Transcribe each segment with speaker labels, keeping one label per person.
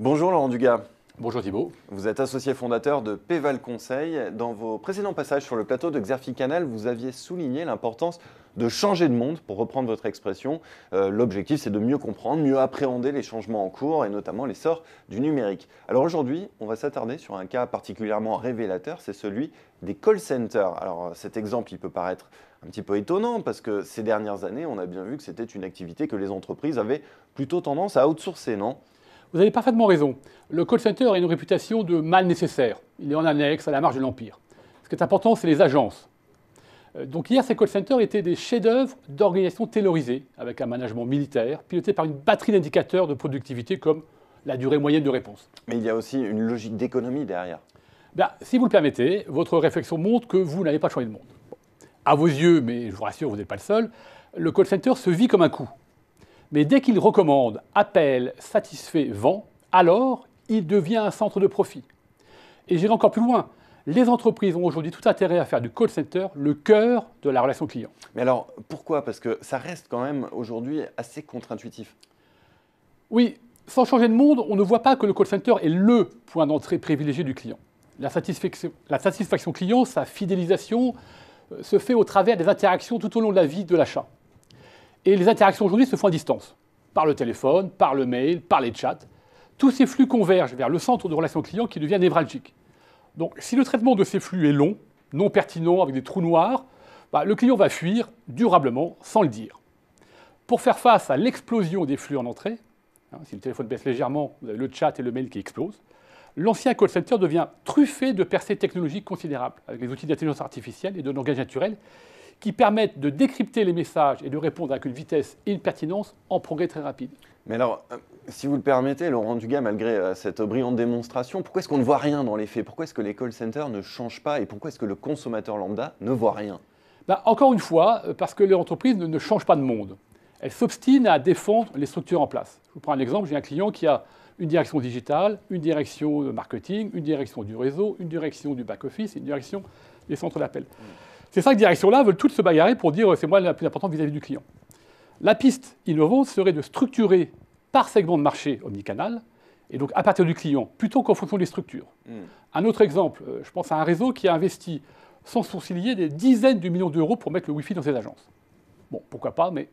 Speaker 1: Bonjour Laurent Dugas. Bonjour Thibault. Vous êtes associé fondateur de Péval Conseil. Dans vos précédents passages sur le plateau de Xerfi Canal, vous aviez souligné l'importance de changer de monde, pour reprendre votre expression. Euh, l'objectif, c'est de mieux comprendre, mieux appréhender les changements en cours et notamment l'essor du numérique. Alors aujourd'hui, on va s'attarder sur un cas particulièrement révélateur, c'est celui des call centers. Alors cet exemple, il peut paraître un petit peu étonnant parce que ces dernières années, on a bien vu que c'était une activité que les entreprises avaient plutôt tendance à outsourcer, non vous avez parfaitement raison.
Speaker 2: Le call center a une réputation de mal nécessaire. Il est en annexe à la marge de l'Empire. Ce qui est important, c'est les agences. Euh, donc hier, ces call centers étaient des chefs-d'œuvre d'organisations taylorisées, avec un management militaire, piloté par une batterie d'indicateurs de productivité comme la durée moyenne de réponse. Mais il y a aussi une logique d'économie derrière. Ben, si vous le permettez, votre réflexion montre que vous n'avez pas changé de monde. À vos yeux, mais je vous rassure, vous n'êtes pas le seul, le call center se vit comme un coup. Mais dès qu'il recommande, appelle, satisfait, vend, alors il devient un centre de profit. Et j'irai encore plus loin. Les entreprises ont aujourd'hui tout intérêt à
Speaker 1: faire du call center le cœur de la relation client. Mais alors pourquoi Parce que ça reste quand même aujourd'hui assez contre-intuitif.
Speaker 2: Oui, sans changer de monde, on ne voit pas que le call center est le point d'entrée privilégié du client. La satisfaction, la satisfaction client, sa fidélisation, euh, se fait au travers des interactions tout au long de la vie de l'achat. Et les interactions aujourd'hui se font à distance, par le téléphone, par le mail, par les chats. Tous ces flux convergent vers le centre de relation client qui devient névralgique. Donc si le traitement de ces flux est long, non pertinent, avec des trous noirs, bah, le client va fuir durablement sans le dire. Pour faire face à l'explosion des flux en entrée, hein, si le téléphone baisse légèrement, vous avez le chat et le mail qui explosent, l'ancien call center devient truffé de percées technologiques considérables, avec les outils d'intelligence artificielle et de langage naturel qui permettent de décrypter les messages et de répondre avec une vitesse et une pertinence en progrès très rapide.
Speaker 1: Mais alors, euh, si vous le permettez, Laurent Dugas, malgré euh, cette brillante démonstration, pourquoi est-ce qu'on ne voit rien dans les faits Pourquoi est-ce que les call centers ne changent pas et pourquoi est-ce que le consommateur lambda ne voit rien ben, Encore une fois, euh, parce que les entreprises ne, changent pas de monde.
Speaker 2: Elles s'obstinent à défendre les structures en place. Je vous prends un exemple, j'ai un client qui a une direction digitale, une direction marketing, une direction du réseau, une direction du back-office, une direction des centres d'appel. Mmh. Ces cinq directions-là veulent toutes se bagarrer pour dire euh, c'est moi la plus importante vis-à-vis du client. La piste innovante serait de structurer par segment de marché omnicanal, et donc à partir du client, plutôt qu'en fonction des structures. Hmm. Un autre exemple, euh, je pense à un réseau qui a investi sans sourciller des dizaines de millions d'euros pour mettre le Wi-Fi dans ses agences. Bon, pourquoi pas, mais...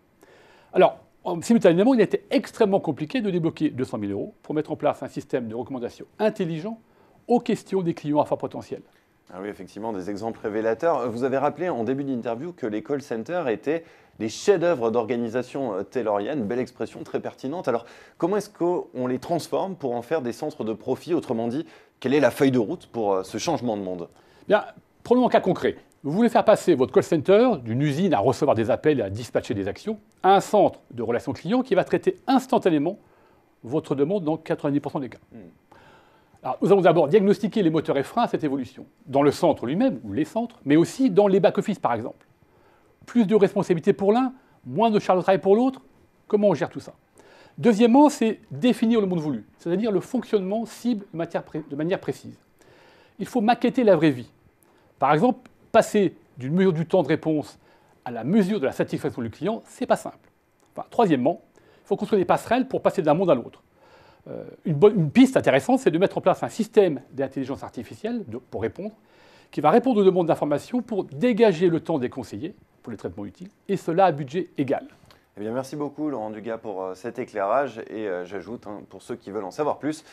Speaker 2: Alors, simultanément, il a été extrêmement compliqué de débloquer 200 000 euros pour mettre en place un système de recommandation intelligent aux questions des clients à fort potentiel.
Speaker 1: Ah oui, effectivement, des exemples révélateurs. Euh, vous avez rappelé en début d'interview que les call centers étaient des chefs-d'œuvre d'organisation euh, taylorienne, belle expression très pertinente. Alors, comment est-ce qu'on les transforme pour en faire des centres de profit Autrement dit, quelle est la feuille de route pour euh, ce changement de monde Bien, prenons un cas concret.
Speaker 2: Vous voulez faire passer votre call center d'une usine à recevoir des appels et à dispatcher des actions à un centre de relations clients qui va traiter instantanément votre demande dans 90% des cas. Hmm nous allons d'abord diagnostiquer les moteurs et freins à cette évolution, dans le centre lui-même, ou les centres, mais aussi dans les back offices par exemple. Plus de responsabilités pour l'un, moins de charges de travail pour l'autre, comment on gère tout ça Deuxièmement, c'est définir le monde voulu, c'est-à-dire le fonctionnement cible de manière précise. Il faut maqueter la vraie vie. Par exemple, passer d'une mesure du temps de réponse à la mesure de la satisfaction du client, ce n'est pas simple. troisièmement, il faut construire des passerelles pour passer d'un monde à l'autre. Euh, une, piste intéressante, c'est de mettre en place un système d'intelligence artificielle pour répondre, qui va répondre aux demandes d'information pour dégager le temps des conseillers pour les traitements utiles, et cela à budget égal.
Speaker 1: Eh bien, merci beaucoup Laurent Dugas pour euh, cet éclairage et euh, j'ajoute, hein, pour ceux qui veulent en savoir plus,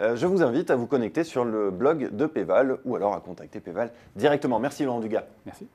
Speaker 1: je vous invite à vous connecter sur le blog de Péval ou alors à contacter Péval directement. Merci Laurent Dugas. Merci.